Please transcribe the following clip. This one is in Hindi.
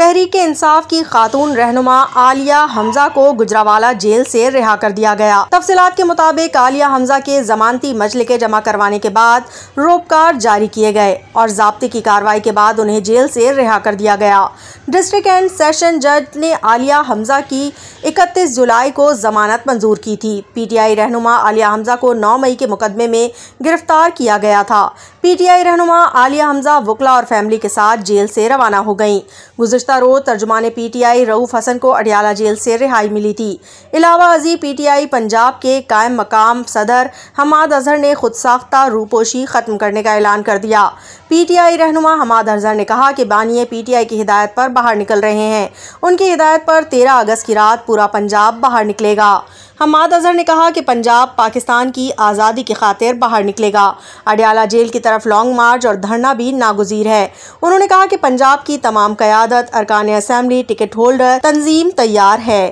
तहरीक इंसाफ की खातून रहनुमा आलिया हमजा को गुजरावाला जेल से रिहा कर दिया गया तफसीत के मुताबिक आलिया हमजा के जमानती मजल के जमा करवाने के बाद रोपकार जारी किए गए और जबते की कार्रवाई के बाद उन्हें जेल से रिहा कर दिया गया डिस्ट्रिक्ट एंड सेशन जज ने आलिया हमजा की 31 जुलाई को जमानत मंजूर की थी पीटीआई रहनुमा आलिया हमजा को 9 मई के मुकदमे में गिरफ्तार किया गया था पीटीआई रहनुमा आलिया हमजा वकला और फैमिली के साथ जेल से रवाना हो गईं गुजशत रोज तर्जुमान पीटीआई रऊफ हसन को अडियाला जेल से रिहाई मिली थी इलावा अजी पी पंजाब के कायम मकाम सदर हमाद अजहर ने खुद साख्ता रूपोशी खत्म करने का ऐलान कर दिया पीटीआई रहनुमा हमाद अजहर ने कहा कि बानिय पीटीआई की हिदायत पर बाहर निकल रहे हैं उनकी हिदायत पर 13 अगस्त की रात पूरा पंजाब बाहर निकलेगा हमाद अजहर ने कहा कि पंजाब पाकिस्तान की आज़ादी की खातिर बाहर निकलेगा अडियाला जेल की तरफ लॉन्ग मार्च और धरना भी नागुजीर है उन्होंने कहा कि पंजाब की तमाम क़्यादत अरकान असम्बली टिकट होल्डर तंजीम तैयार है